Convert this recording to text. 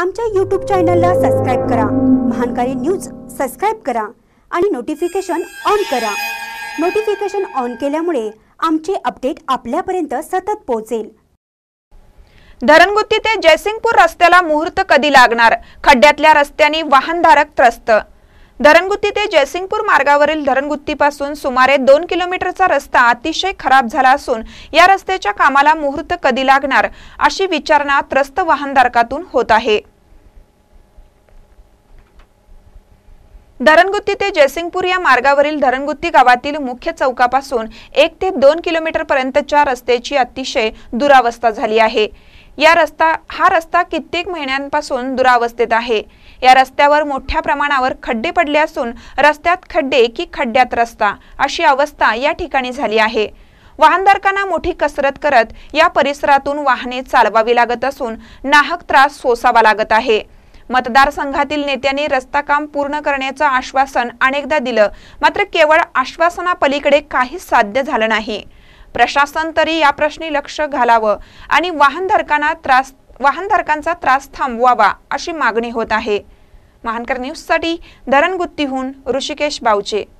आमच्या यूट्यूब चॅनलला सबस्क्राईब करा महानकारी न्यूज सबस्क्राईब करा आणि नोटिफिकेशन ऑन करा नोटिफिकेशन ऑन केल्यामुळे आमचे अपडेट आपल्यापर्यंत सतत पोहोचेल धरणगुत्ती ते जयसिंगपूर रस्त्याला मुहूर्त कधी लागणार खड्ड्यातल्या रस्त्याने वाहनधारक त्रस्त धरणगुत्ती ते जयसिंगपूर मार्गावरील धरणगुत्तीपासून सुमारे दोन किलोमीटरचा रस्ता अतिशय खराब झाला असून या रस्त्याच्या कामाला मुहूर्त कधी लागणार अशी विचारणा त्रस्त वाहनधारकातून होत आहे धरणगुत्ती ते जयसिंगपूर या मार्गावरील धरणगुत्ती गावातील मुख्य चौकापासून एक ते दोन पर्यंतच्या रस्त्याची अतिशय दुरावस्था झाली आहे या रस्ता हा रस्ता कित्येक महिन्यांपासून दुरावस्थेत आहे या रस्त्यावर मोठ्या प्रमाणावर खड्डे पडले असून रस्त्यात खड्डे की खड्ड्यात रस्ता अशी अवस्था या ठिकाणी झाली आहे वाहनधारकांना मोठी कसरत करत या परिसरातून वाहने चालवावी लागत असून नाहक त्रास सोसावा लागत आहे मतदारसंघातील नेत्यांनी रस्ता काम पूर्ण करण्याचं आश्वासन अनेकदा दिलं मात्र केवळ आश्वासनापलीकडे काहीच साध्य झालं नाही प्रशासन तरी या प्रश्नी लक्ष घालावं आणि वाहनधारकांना त्रास वाहनधारकांचा त्रास थांबवावा अशी मागणी होत आहे महानकर न्यूजसाठी धरणगुत्तीहून ऋषिकेश बावचे